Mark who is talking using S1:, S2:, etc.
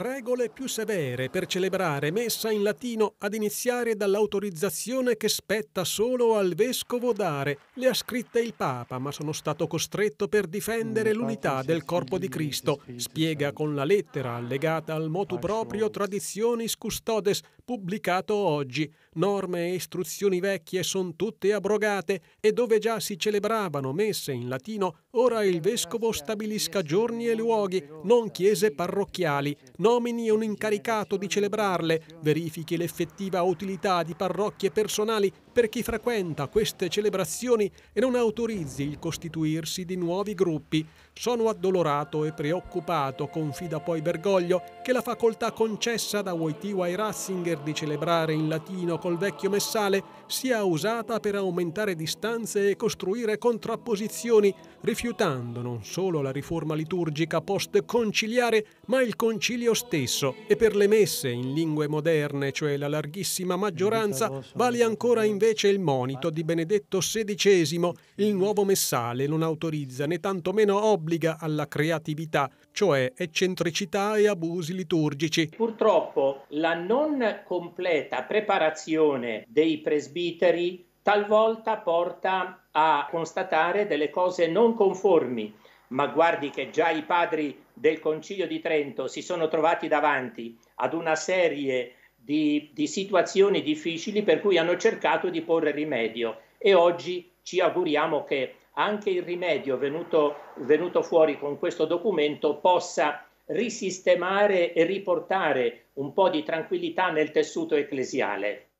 S1: Regole più severe per celebrare messa in latino ad iniziare dall'autorizzazione che spetta solo al vescovo dare. Le ha scritte il Papa, ma sono stato costretto per difendere mm, l'unità del corpo di Cristo. Spiega con la lettera allegata al motu proprio Traditionis Custodes, pubblicato oggi. Norme e istruzioni vecchie sono tutte abrogate e dove già si celebravano messe in latino, ora il vescovo stabilisca giorni e luoghi, non chiese parrocchiali, non nomini un incaricato di celebrarle, verifichi l'effettiva utilità di parrocchie personali per chi frequenta queste celebrazioni e non autorizzi il costituirsi di nuovi gruppi. Sono addolorato e preoccupato, confida poi Bergoglio, che la facoltà concessa da Wojtyła ai Ratzinger di celebrare in latino col vecchio messale sia usata per aumentare distanze e costruire contrapposizioni, rifiutando non solo la riforma liturgica post-conciliare, ma il concilio stesso. E per le messe in lingue moderne, cioè la larghissima maggioranza, vale ancora invece invece il monito di Benedetto XVI, il nuovo messale non autorizza né tantomeno obbliga alla creatività, cioè eccentricità e abusi
S2: liturgici. Purtroppo la non completa preparazione dei presbiteri talvolta porta a constatare delle cose non conformi, ma guardi che già i padri del Concilio di Trento si sono trovati davanti ad una serie di di, di situazioni difficili per cui hanno cercato di porre rimedio e oggi ci auguriamo che anche il rimedio venuto, venuto, fuori con questo documento possa risistemare e riportare un po' di tranquillità nel tessuto ecclesiale.